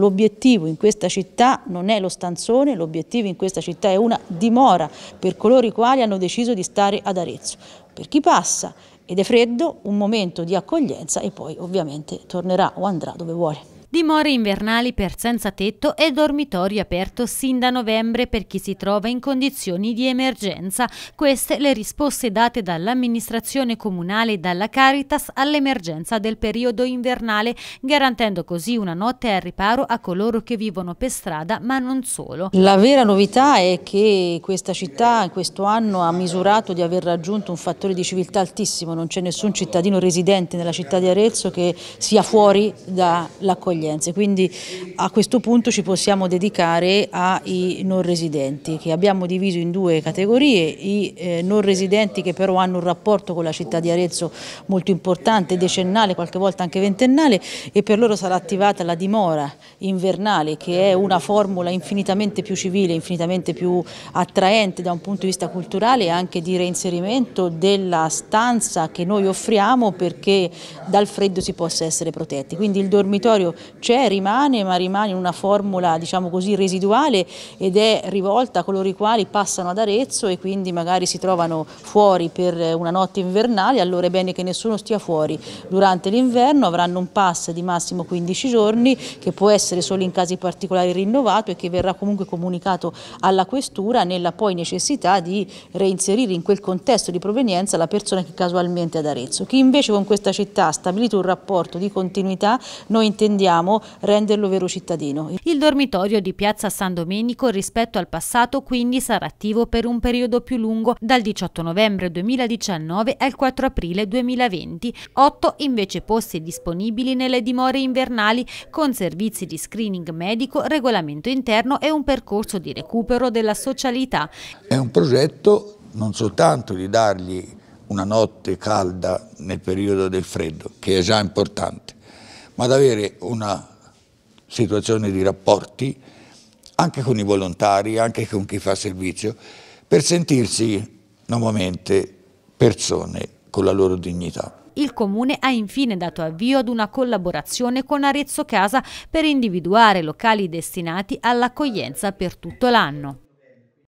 L'obiettivo in questa città non è lo stanzone, l'obiettivo in questa città è una dimora per coloro i quali hanno deciso di stare ad Arezzo. Per chi passa ed è freddo, un momento di accoglienza e poi ovviamente tornerà o andrà dove vuole dimore invernali per senza tetto e dormitorio aperto sin da novembre per chi si trova in condizioni di emergenza. Queste le risposte date dall'amministrazione comunale e dalla Caritas all'emergenza del periodo invernale, garantendo così una notte al riparo a coloro che vivono per strada, ma non solo. La vera novità è che questa città in questo anno ha misurato di aver raggiunto un fattore di civiltà altissimo, non c'è nessun cittadino residente nella città di Arezzo che sia fuori dall'accoglienza accoglienze, quindi a questo punto ci possiamo dedicare ai non residenti che abbiamo diviso in due categorie, i eh, non residenti che però hanno un rapporto con la città di Arezzo molto importante, decennale, qualche volta anche ventennale e per loro sarà attivata la dimora invernale che è una formula infinitamente più civile, infinitamente più attraente da un punto di vista culturale e anche di reinserimento della stanza che noi offriamo perché dal freddo si possa essere protetti. Quindi il dormitorio c'è, rimane, ma rimane in una formula diciamo così residuale ed è rivolta a coloro i quali passano ad Arezzo e quindi magari si trovano fuori per una notte invernale, allora è bene che nessuno stia fuori durante l'inverno, avranno un pass di massimo 15 giorni che può essere solo in casi particolari rinnovato e che verrà comunque comunicato alla questura nella poi necessità di reinserire in quel contesto di provenienza la persona che casualmente è ad Arezzo. Chi invece con questa città ha stabilito un rapporto di continuità, noi intendiamo vogliamo renderlo vero cittadino. Il dormitorio di Piazza San Domenico rispetto al passato quindi sarà attivo per un periodo più lungo dal 18 novembre 2019 al 4 aprile 2020, 8 invece posti disponibili nelle dimore invernali con servizi di screening medico, regolamento interno e un percorso di recupero della socialità. È un progetto non soltanto di dargli una notte calda nel periodo del freddo, che è già importante, ma ad avere una situazione di rapporti anche con i volontari, anche con chi fa servizio, per sentirsi nuovamente persone con la loro dignità. Il comune ha infine dato avvio ad una collaborazione con Arezzo Casa per individuare locali destinati all'accoglienza per tutto l'anno.